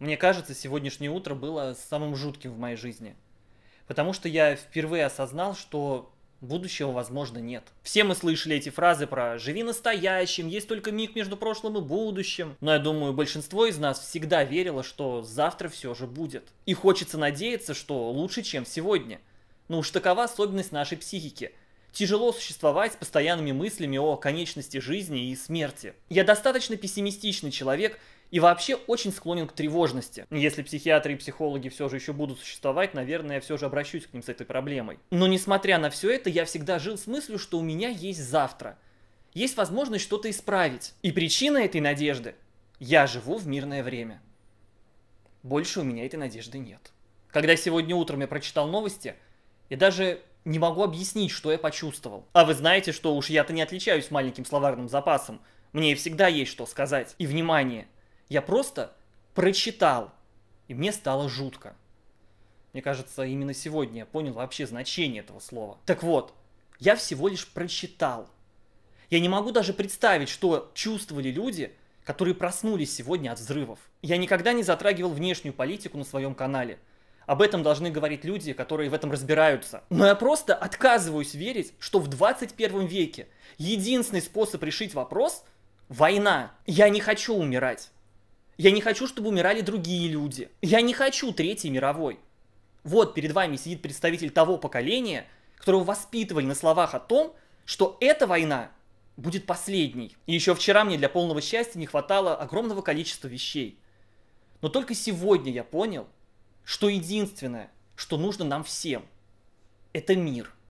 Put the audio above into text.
Мне кажется, сегодняшнее утро было самым жутким в моей жизни. Потому что я впервые осознал, что будущего, возможно, нет. Все мы слышали эти фразы про «живи настоящим», «есть только миг между прошлым и будущим». Но я думаю, большинство из нас всегда верило, что завтра все же будет. И хочется надеяться, что лучше, чем сегодня. Ну уж такова особенность нашей психики – Тяжело существовать с постоянными мыслями о конечности жизни и смерти. Я достаточно пессимистичный человек и вообще очень склонен к тревожности. Если психиатры и психологи все же еще будут существовать, наверное, я все же обращусь к ним с этой проблемой. Но несмотря на все это, я всегда жил с мыслью, что у меня есть завтра. Есть возможность что-то исправить. И причина этой надежды – я живу в мирное время. Больше у меня этой надежды нет. Когда сегодня утром я прочитал новости, я даже не могу объяснить, что я почувствовал. А вы знаете, что уж я-то не отличаюсь маленьким словарным запасом. Мне всегда есть что сказать. И внимание, я просто прочитал, и мне стало жутко. Мне кажется, именно сегодня я понял вообще значение этого слова. Так вот, я всего лишь прочитал. Я не могу даже представить, что чувствовали люди, которые проснулись сегодня от взрывов. Я никогда не затрагивал внешнюю политику на своем канале – об этом должны говорить люди, которые в этом разбираются. Но я просто отказываюсь верить, что в 21 веке единственный способ решить вопрос – война. Я не хочу умирать. Я не хочу, чтобы умирали другие люди. Я не хочу Третьей мировой. Вот перед вами сидит представитель того поколения, которого воспитывали на словах о том, что эта война будет последней. И еще вчера мне для полного счастья не хватало огромного количества вещей. Но только сегодня я понял, что единственное, что нужно нам всем, это мир.